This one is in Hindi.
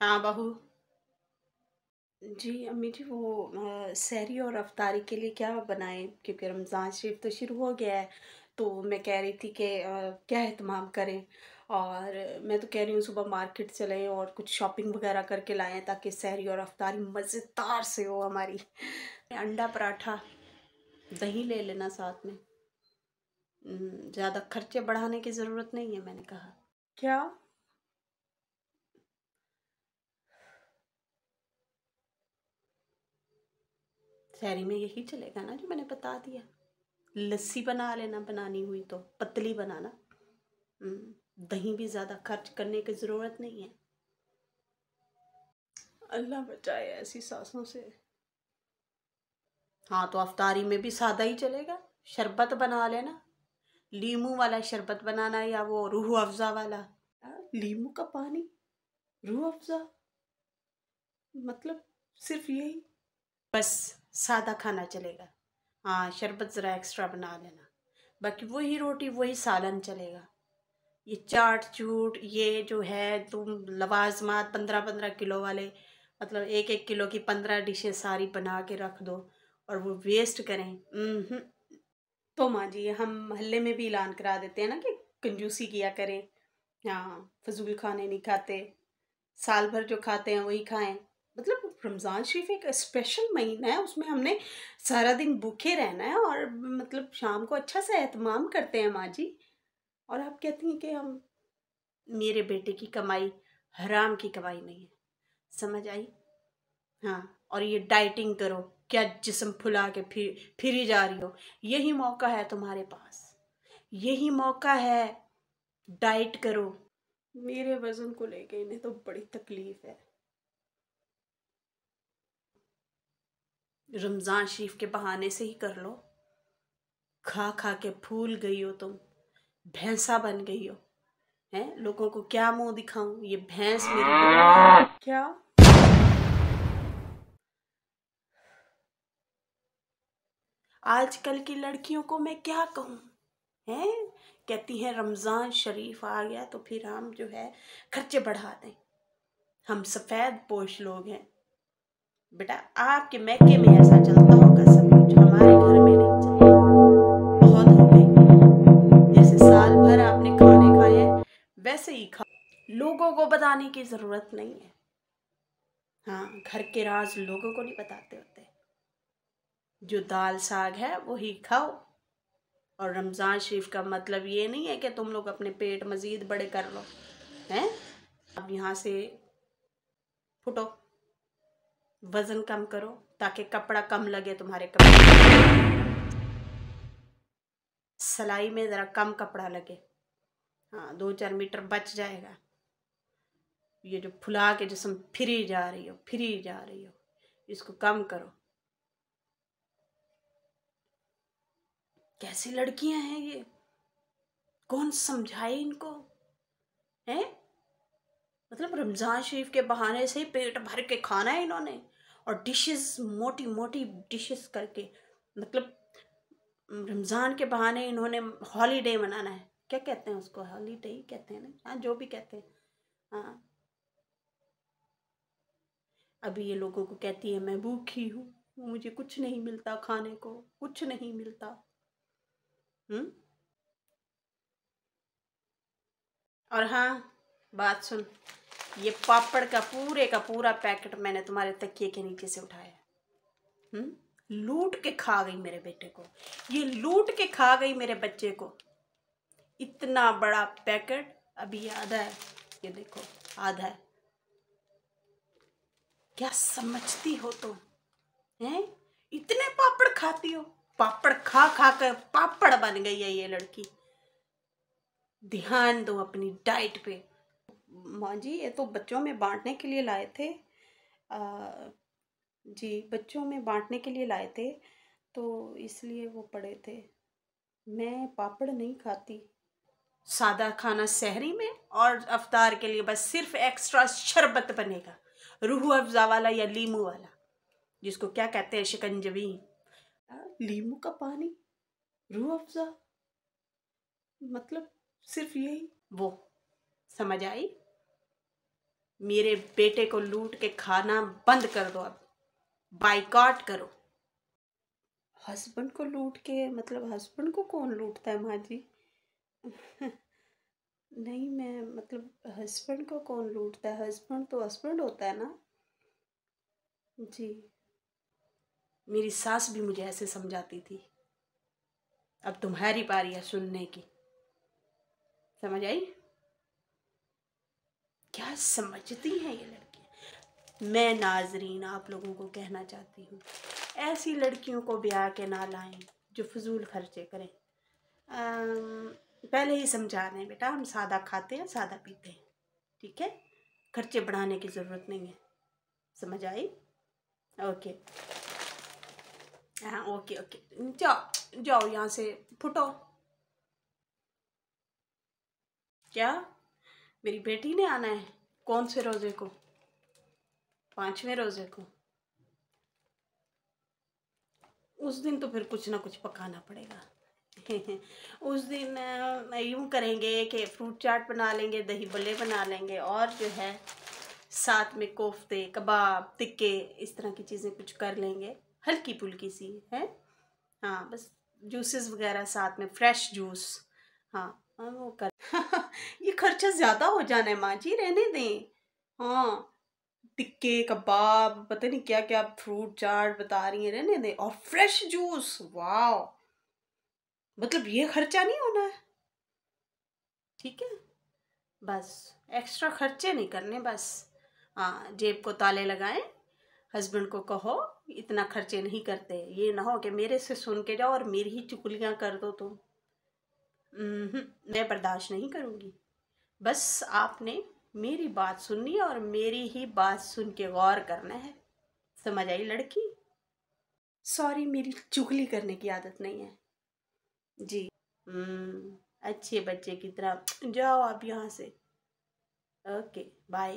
हाँ बहू जी अम्मी जी वो सहरी और अफ्तारी के लिए क्या बनाए क्योंकि रमज़ान शरीफ तो शुरू हो गया है तो मैं कह रही थी कि क्या अहतमाम करें और मैं तो कह रही हूँ सुबह मार्केट चलें और कुछ शॉपिंग वगैरह करके लाएं ताकि सहरी और अफ्तारी मज़ेदार से हो हमारी अंडा पराठा दही ले लेना साथ में ज़्यादा खर्चे बढ़ाने की ज़रूरत नहीं है मैंने कहा क्या सैरी में यही चलेगा ना जो मैंने बता दिया लस्सी बना लेना बनानी हुई तो पतली बनाना हम्म, दही भी ज़्यादा खर्च करने की ज़रूरत नहीं है अल्लाह बचाए ऐसी सासों से हाँ तो अफतारी में भी सादा ही चलेगा शरबत बना लेना लीमू वाला शरबत बनाना या वो रूह अफ़ज़ा वाला लीमू का पानी रूह अफ़ज़ा मतलब सिर्फ यही बस सादा खाना चलेगा हाँ शरबत ज़रा एक्स्ट्रा बना लेना बाकी वही रोटी वही सालन चलेगा ये चाट चूट ये जो है तुम लवाजमात पंद्रह पंद्रह किलो वाले मतलब एक एक किलो की पंद्रह डिशें सारी बना के रख दो और वो वेस्ट करें तो माँ जी हम महल्ले में भी ऐलान करा देते हैं ना कि कंजूसी किया करें हाँ फजूल खाने नहीं खाते साल भर जो खाते हैं वही खाएं मतलब रमज़ान शरीफ एक स्पेशल महीना है उसमें हमने सारा दिन भूखे रहना है और मतलब शाम को अच्छा सा एहतमाम करते हैं माँ जी और आप कहती हैं कि हम मेरे बेटे की कमाई हराम की कमाई नहीं है समझ आई हाँ और ये डाइटिंग करो क्या जिसम फुला के फिर फिरी जा रही हो यही मौका है तुम्हारे पास यही मौका है डाइट करो मेरे वज़न को लेके इन्हें तो बड़ी तकलीफ़ है रमज़ान शरीफ के बहाने से ही कर लो खा खा के फूल गई हो तुम भैंसा बन गई हो हैं लोगों को क्या मुंह दिखाऊं ये भैंस मेरी क्या आजकल की लड़कियों को मैं क्या कहूँ हैं कहती हैं रमज़ान शरीफ आ गया तो फिर हम जो है खर्चे बढ़ा दें हम सफ़ेद पोश लोग हैं बेटा आपके मैके में ऐसा चलता होगा सब कुछ हमारे घर में नहीं चलता बहुत हो गई जैसे साल भर आपने खाने खाए वैसे ही खा लोगों को बताने की ज़रूरत नहीं है हाँ घर के राज लोगों को नहीं बताते होते जो दाल साग है वो ही खाओ और रमज़ान शरीफ का मतलब ये नहीं है कि तुम लोग अपने पेट मज़ीद बड़े कर लो हैं अब यहाँ से फुटो वज़न कम करो ताकि कपड़ा कम लगे तुम्हारे कपड़े सिलाई में ज़रा कम कपड़ा लगे हाँ दो चार मीटर बच जाएगा ये जो फुला के जिसम फ्री जा रही हो फ्री जा रही हो इसको कम करो कैसी लड़कियां हैं ये कौन समझाए इनको हैं मतलब रमज़ान शरीफ के बहाने से ही पेट भर के खाना है इन्होंने और डिशेस मोटी मोटी डिशेस करके मतलब रमज़ान के बहाने इन्होंने हॉलीडे मनाना है क्या कहते हैं उसको हॉलीडे ही कहते हैं ना हाँ जो भी कहते हैं हाँ अभी ये लोगों को कहती है मैं भूखी हूँ मुझे कुछ नहीं मिलता खाने को कुछ नहीं मिलता हम्म और हाँ बात सुन ये पापड़ का पूरे का पूरा पैकेट मैंने तुम्हारे तकिए के नीचे से उठाया हम्म लूट के खा गई मेरे बेटे को ये लूट के खा गई मेरे बच्चे को इतना बड़ा पैकेट अभी आधा है ये देखो आधा है क्या समझती हो तुम तो? हैं इतने पापड़ खाती हो पापड़ खा खा कर पापड़ बन गई है ये लड़की ध्यान दो अपनी डाइट पे माँ जी ये तो बच्चों में बांटने के लिए लाए थे आ, जी बच्चों में बांटने के लिए लाए थे तो इसलिए वो पड़े थे मैं पापड़ नहीं खाती सादा खाना शहरी में और अवतार के लिए बस सिर्फ एक्स्ट्रा शरबत बनेगा रूह अफजा वाला या लीमू वाला जिसको क्या कहते हैं शिकंजवी लीमू का पानी रूह अफजा मतलब सिर्फ यही वो समझ आई मेरे बेटे को लूट के खाना बंद कर दो अब बाइकआउट करो हस्बैंड को लूट के मतलब हस्बैंड को कौन लूटता है माँ जी नहीं मैं मतलब हस्बैंड को कौन लूटता है हस्बैंड तो हस्बैंड होता है ना जी मेरी सास भी मुझे ऐसे समझाती थी अब तुम्हारी पारी है सुनने की समझ आई क्या समझती हैं ये लड़कियाँ मैं नाजरीन आप लोगों को कहना चाहती हूँ ऐसी लड़कियों को ब्याह के ना लाएं जो फजूल खर्चे करें आ, पहले ही समझा रहे हैं बेटा हम सादा खाते हैं सादा पीते हैं ठीक है खर्चे बढ़ाने की ज़रूरत नहीं है समझ आई ओके हाँ ओके ओके जाओ जाओ यहाँ से फुटो क्या मेरी बेटी ने आना है कौन से रोज़े को पाँचवें रोज़े को उस दिन तो फिर कुछ ना कुछ पकाना पड़ेगा उस दिन यूँ करेंगे कि फ्रूट चाट बना लेंगे दही बल्ले बना लेंगे और जो है साथ में कोफ्ते कबाब तिक्के इस तरह की चीज़ें कुछ कर लेंगे हल्की फुल्की सी है हाँ बस जूसेस वगैरह साथ में फ्रेश जूस हाँ हाँ वो कर ये खर्चा ज़्यादा हो जाना है माँ जी रहने दें हाँ टिक्के कबाब पता नहीं क्या क्या फ्रूट चाट बता रही हैं रहने दें और फ्रेश जूस वाह मतलब ये खर्चा नहीं होना है ठीक है बस एक्स्ट्रा खर्चे नहीं करने बस हाँ जेब को ताले लगाएं हस्बैंड को कहो इतना खर्चे नहीं करते ये ना हो कि मेरे से सुन के जाओ और मेरी ही चुगलियाँ कर दो तुम हम्म, मैं बर्दाश्त नहीं करूँगी बस आपने मेरी बात सुननी और मेरी ही बात सुन के गौर करना है समझ आई लड़की सॉरी मेरी चुगली करने की आदत नहीं है जी हम्म, अच्छे बच्चे की तरह जाओ आप यहाँ से ओके बाय